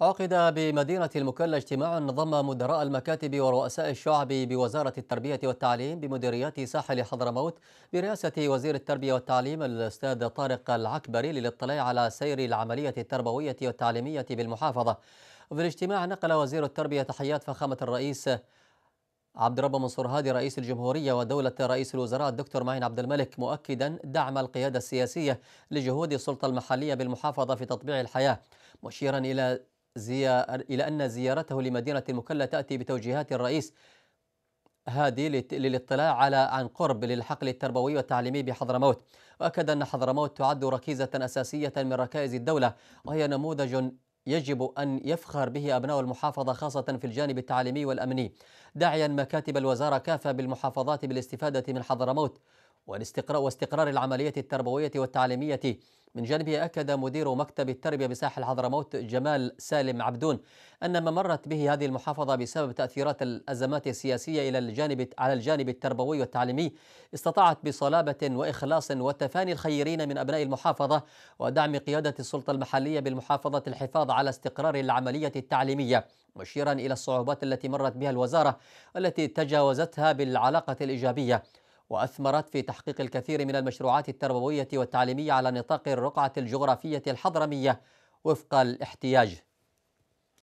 عقد بمدينة المكلا اجتماع ضم مدراء المكاتب ورؤساء الشعب بوزارة التربية والتعليم بمديريات ساحل حضرموت برئاسة وزير التربية والتعليم الأستاذ طارق العكبري للاطلاع على سير العملية التربوية والتعليمية بالمحافظة في الاجتماع نقل وزير التربية تحيات فخامة الرئيس عبد الرب منصور هادي رئيس الجمهورية ودولة رئيس الوزراء الدكتور معين عبد الملك مؤكدا دعم القيادة السياسية لجهود السلطة المحلية بالمحافظة في تطبيع الحياة مشيرا إلى زيار إلى أن زيارته لمدينة المكلا تأتي بتوجيهات الرئيس هادي للاطلاع على عن قرب للحقل التربوي والتعليمي بحضرموت وأكد أن حضرموت تعد ركيزة أساسية من ركائز الدولة وهي نموذج يجب أن يفخر به أبناء المحافظة خاصة في الجانب التعليمي والأمني داعيا مكاتب الوزارة كافة بالمحافظات بالاستفادة من حضرموت والاستقرار واستقرار العملية التربوية والتعليمية من جانبه أكد مدير مكتب التربية بساحل حضرموت جمال سالم عبدون أن ما مرت به هذه المحافظة بسبب تأثيرات الأزمات السياسية إلى الجانب على الجانب التربوي والتعليمي استطاعت بصلابة وإخلاص وتفاني الخيرين من أبناء المحافظة ودعم قيادة السلطة المحلية بالمحافظة الحفاظ على استقرار العملية التعليمية مشيرا إلى الصعوبات التي مرت بها الوزارة التي تجاوزتها بالعلاقة الإيجابية وأثمرت في تحقيق الكثير من المشروعات التربوية والتعليمية على نطاق الرقعة الجغرافية الحضرمية وفق الاحتياج